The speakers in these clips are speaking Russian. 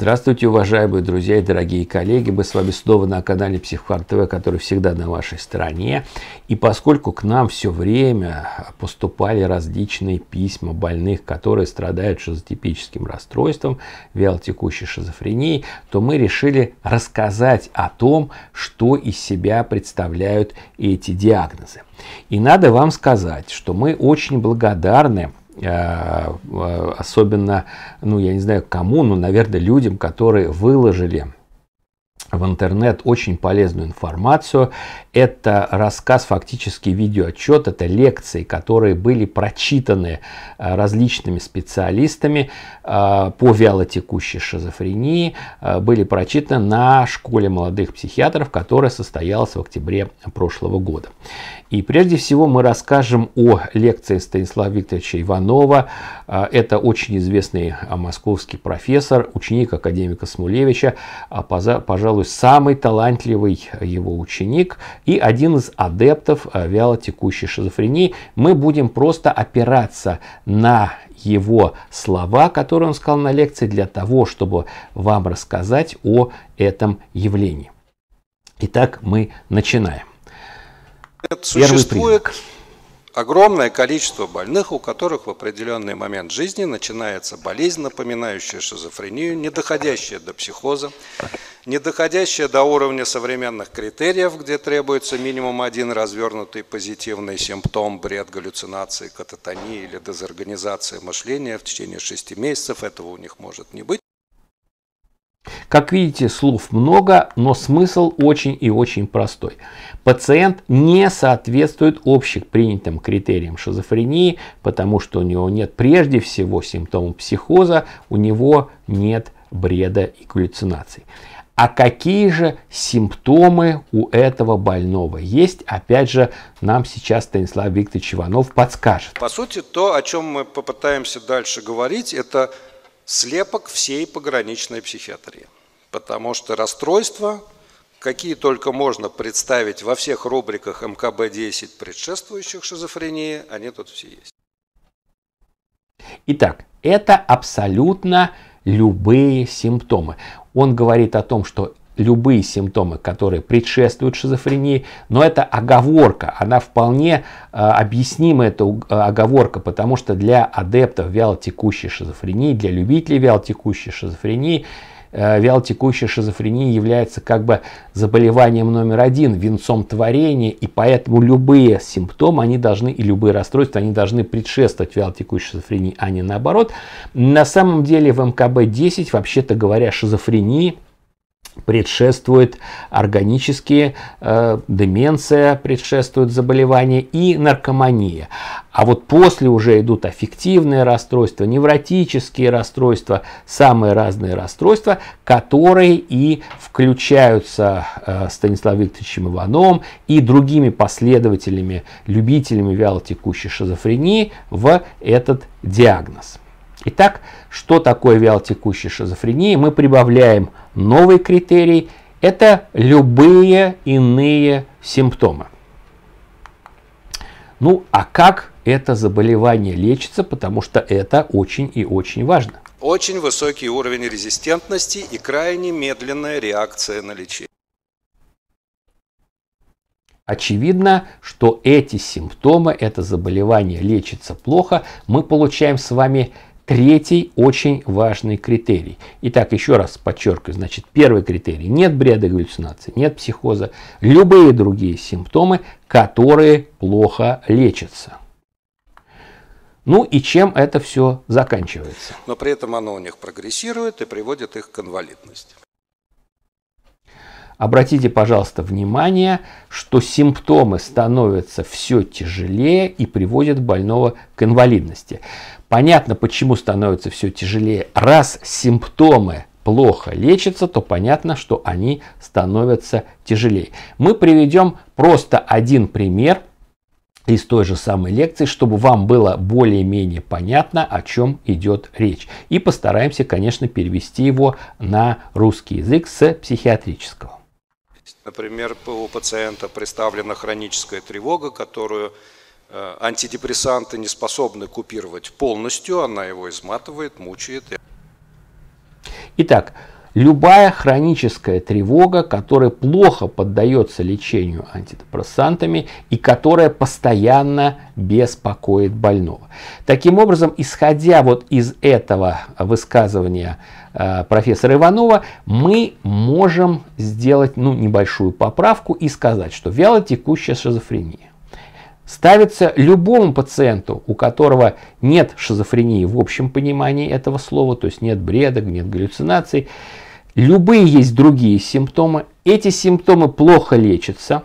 Здравствуйте, уважаемые друзья и дорогие коллеги. Мы с вами снова на канале Психфар ТВ, который всегда на вашей стороне. И поскольку к нам все время поступали различные письма больных, которые страдают шизотипическим расстройством, вялотекущей шизофренией, то мы решили рассказать о том, что из себя представляют эти диагнозы. И надо вам сказать, что мы очень благодарны Э, э, особенно, ну, я не знаю кому, но, наверное, людям, которые выложили в интернет очень полезную информацию. Это рассказ, фактически видеоотчет, это лекции, которые были прочитаны э, различными специалистами э, по вялотекущей шизофрении, э, были прочитаны на школе молодых психиатров, которая состоялась в октябре прошлого года. И прежде всего мы расскажем о лекции Станислава Викторовича Иванова. Это очень известный московский профессор, ученик академика Смулевича, а, пожалуй, самый талантливый э, его ученик и один из адептов э, вялотекущей шизофрении. Мы будем просто опираться на его слова, которые он сказал на лекции, для того, чтобы вам рассказать о этом явлении. Итак, мы начинаем. Это существует признак. огромное количество больных, у которых в определенный момент жизни начинается болезнь, напоминающая шизофрению, не доходящая до психоза не доходящая до уровня современных критериев, где требуется минимум один развернутый позитивный симптом, бред, галлюцинации, кататонии или дезорганизация мышления в течение шести месяцев, этого у них может не быть. Как видите, слов много, но смысл очень и очень простой. Пациент не соответствует общих принятым критериям шизофрении, потому что у него нет прежде всего симптомов психоза, у него нет бреда и галлюцинаций. А какие же симптомы у этого больного есть? Опять же, нам сейчас Станислав Викторович Иванов подскажет. По сути, то, о чем мы попытаемся дальше говорить, это слепок всей пограничной психиатрии. Потому что расстройства, какие только можно представить во всех рубриках МКБ-10 предшествующих шизофрении, они тут все есть. Итак, это абсолютно любые симптомы. Он говорит о том, что любые симптомы, которые предшествуют шизофрении, но это оговорка, она вполне э, объяснима, эта э, оговорка, потому что для адептов вялотекущей шизофрении, для любителей вялотекущей шизофрении, Э, вялотекущая шизофрения является как бы заболеванием номер один, венцом творения, и поэтому любые симптомы, они должны, и любые расстройства, они должны предшествовать вялотекущей шизофрении, а не наоборот. На самом деле в МКБ-10, вообще-то говоря, шизофрении – предшествует органические, э, деменция предшествует заболевания и наркомания. А вот после уже идут аффективные расстройства, невротические расстройства, самые разные расстройства, которые и включаются э, Станиславом Викторовичем Ивановым и другими последователями, любителями вялотекущей шизофрении в этот диагноз. Итак, что такое вялотекущая шизофрения? Мы прибавляем новый критерий. Это любые иные симптомы. Ну, а как это заболевание лечится, потому что это очень и очень важно. Очень высокий уровень резистентности и крайне медленная реакция на лечение. Очевидно, что эти симптомы, это заболевание лечится плохо. Мы получаем с вами Третий очень важный критерий. Итак, еще раз подчеркиваю, значит, первый критерий. Нет бреда галлюцинации, нет психоза, любые другие симптомы, которые плохо лечатся. Ну и чем это все заканчивается? Но при этом оно у них прогрессирует и приводит их к инвалидности. Обратите, пожалуйста, внимание, что симптомы становятся все тяжелее и приводят больного к инвалидности. Понятно, почему становится все тяжелее. Раз симптомы плохо лечатся, то понятно, что они становятся тяжелее. Мы приведем просто один пример из той же самой лекции, чтобы вам было более-менее понятно, о чем идет речь. И постараемся, конечно, перевести его на русский язык с психиатрического. Например, у пациента представлена хроническая тревога, которую э, антидепрессанты не способны купировать полностью, она его изматывает, мучает. Итак, Любая хроническая тревога, которая плохо поддается лечению антидепрессантами и которая постоянно беспокоит больного. Таким образом, исходя вот из этого высказывания э, профессора Иванова, мы можем сделать ну, небольшую поправку и сказать, что вялотекущая шизофрения ставится любому пациенту, у которого нет шизофрении в общем понимании этого слова, то есть нет бреда, нет галлюцинаций, Любые есть другие симптомы. Эти симптомы плохо лечатся,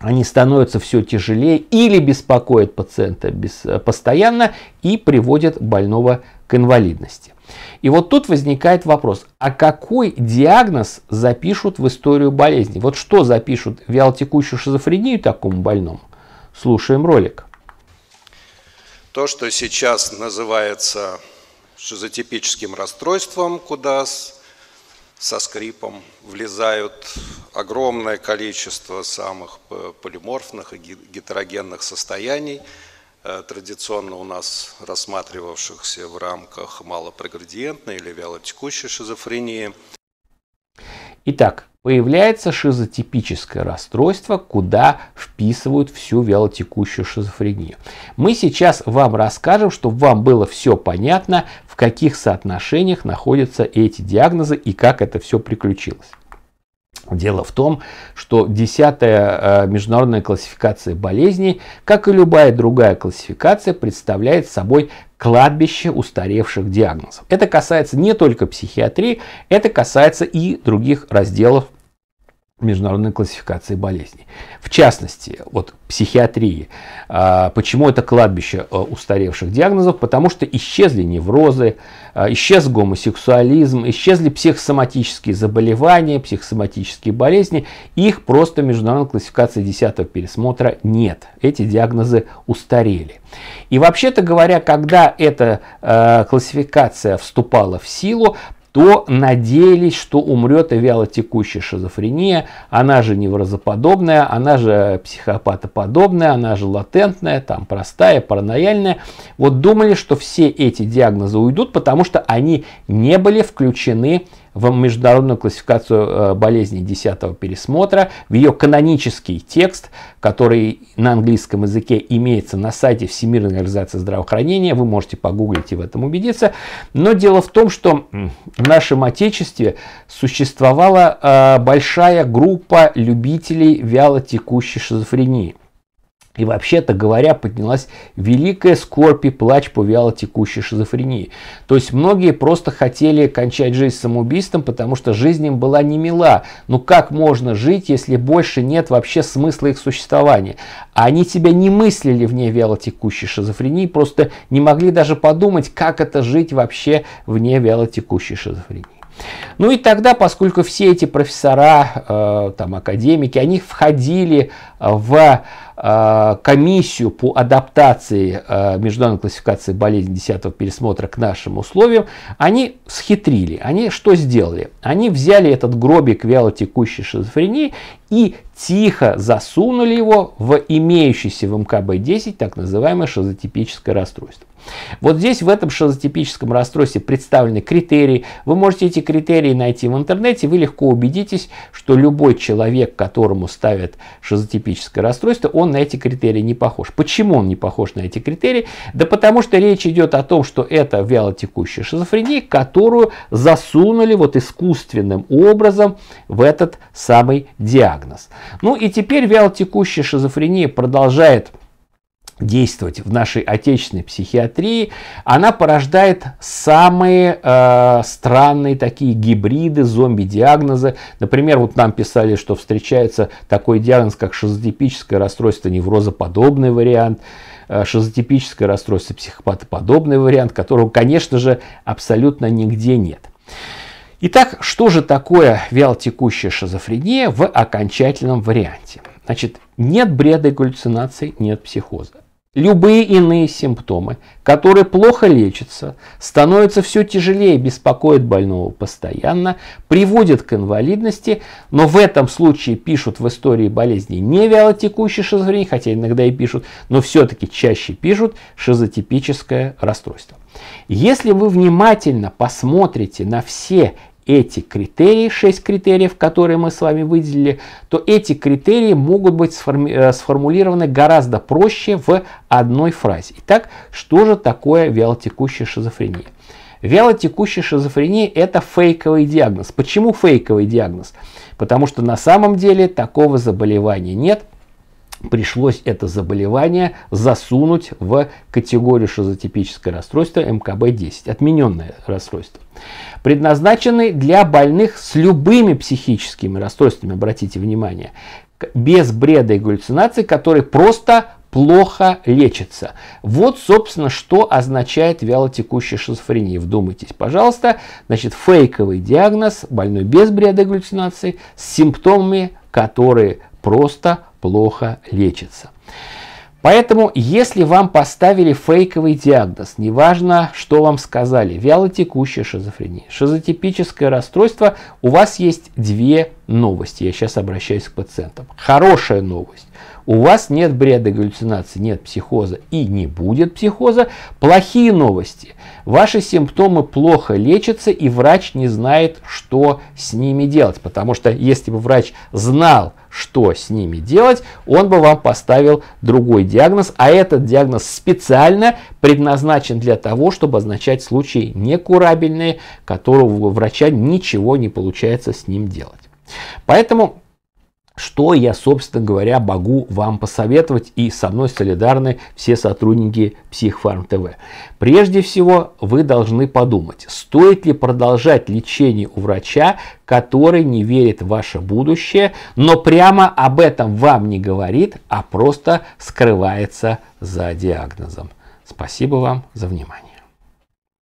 они становятся все тяжелее или беспокоят пациента э, постоянно и приводят больного к инвалидности. И вот тут возникает вопрос, а какой диагноз запишут в историю болезни? Вот что запишут вялотекущую шизофрению такому больному? Слушаем ролик. То, что сейчас называется шизотипическим расстройством, куда с со скрипом влезают огромное количество самых полиморфных и гетерогенных состояний, э, традиционно у нас рассматривавшихся в рамках малопроградиентной или вялотекущей шизофрении. Итак, появляется шизотипическое расстройство, куда вписывают всю вялотекущую шизофрению. Мы сейчас вам расскажем, чтобы вам было все понятно, в каких соотношениях находятся эти диагнозы и как это все приключилось. Дело в том, что 10-я э, международная классификация болезней, как и любая другая классификация, представляет собой кладбище устаревших диагнозов. Это касается не только психиатрии, это касается и других разделов международной классификации болезней. В частности, вот психиатрии. А, почему это кладбище э, устаревших диагнозов? Потому что исчезли неврозы, а, исчез гомосексуализм, исчезли психосоматические заболевания, психосоматические болезни. Их просто в международной классификации 10 пересмотра нет. Эти диагнозы устарели. И вообще-то говоря, когда эта э, классификация вступала в силу, то надеялись, что умрет и вялотекущая шизофрения, она же неврозоподобная, она же психопатоподобная, она же латентная, там простая, паранояльная. Вот думали, что все эти диагнозы уйдут, потому что они не были включены в в международную классификацию э, болезней 10 пересмотра, в ее канонический текст, который на английском языке имеется на сайте Всемирной организации здравоохранения, вы можете погуглить и в этом убедиться. Но дело в том, что в нашем Отечестве существовала э, большая группа любителей вялотекущей шизофрении. И вообще-то говоря, поднялась великая скорбь и плач по текущей шизофрении. То есть многие просто хотели кончать жизнь самоубийством, потому что жизнь им была не мила. Ну как можно жить, если больше нет вообще смысла их существования? А они тебя не мыслили вне текущей шизофрении, просто не могли даже подумать, как это жить вообще вне текущей шизофрении. Ну и тогда, поскольку все эти профессора, э, там, академики, они входили э, в э, комиссию по адаптации э, международной классификации болезней 10 пересмотра к нашим условиям, они схитрили. Они что сделали? Они взяли этот гробик вялотекущей шизофрении и тихо засунули его в имеющийся в МКБ-10 так называемое шизотипическое расстройство. Вот здесь в этом шизотипическом расстройстве представлены критерии. Вы можете эти критерии найти в интернете, вы легко убедитесь, что любой человек, которому ставят шизотипическое расстройство, он на эти критерии не похож. Почему он не похож на эти критерии? Да потому что речь идет о том, что это вялотекущая шизофрения, которую засунули вот искусственным образом в этот самый диагноз диагноз. Ну и теперь вялотекущая шизофрения продолжает действовать в нашей отечественной психиатрии, она порождает самые э, странные такие гибриды, зомби-диагнозы. Например, вот нам писали, что встречается такой диагноз, как шизотипическое расстройство неврозоподобный вариант, э, шизотипическое расстройство психопатоподобный вариант, которого, конечно же, абсолютно нигде нет. Итак, что же такое вялотекущая шизофрения в окончательном варианте? Значит, нет бреда и галлюцинаций, нет психоза. Любые иные симптомы, которые плохо лечатся, становятся все тяжелее, беспокоят больного постоянно, приводят к инвалидности, но в этом случае пишут в истории болезни не вялотекущей шизофрении, хотя иногда и пишут, но все-таки чаще пишут шизотипическое расстройство. Если вы внимательно посмотрите на все эти критерии, 6 критериев, которые мы с вами выделили, то эти критерии могут быть сформи э, сформулированы гораздо проще в одной фразе. Итак, что же такое вялотекущая шизофрения? Вялотекущая шизофрения – это фейковый диагноз. Почему фейковый диагноз? Потому что на самом деле такого заболевания нет – пришлось это заболевание засунуть в категорию шизотипическое расстройство МКБ-10, отмененное расстройство, предназначенный для больных с любыми психическими расстройствами, обратите внимание, без бреда и галлюцинаций, которые просто плохо лечится. Вот, собственно, что означает вялотекущая шизофрения. Вдумайтесь, пожалуйста. Значит, фейковый диагноз, больной без бреда и галлюцинаций, с симптомами, которые просто плохо лечится. Поэтому, если вам поставили фейковый диагноз, неважно, что вам сказали, вялотекущая шизофрения, шизотипическое расстройство, у вас есть две новости. Я сейчас обращаюсь к пациентам. Хорошая новость у вас нет бреда галлюцинации, нет психоза и не будет психоза. Плохие новости. Ваши симптомы плохо лечатся и врач не знает, что с ними делать. Потому что если бы врач знал, что с ними делать, он бы вам поставил другой диагноз, а этот диагноз специально предназначен для того, чтобы означать случаи некурабельные, которого у врача ничего не получается с ним делать. Поэтому что я, собственно говоря, могу вам посоветовать, и со мной солидарны все сотрудники Психфарм ТВ. Прежде всего, вы должны подумать, стоит ли продолжать лечение у врача, который не верит в ваше будущее, но прямо об этом вам не говорит, а просто скрывается за диагнозом. Спасибо вам за внимание.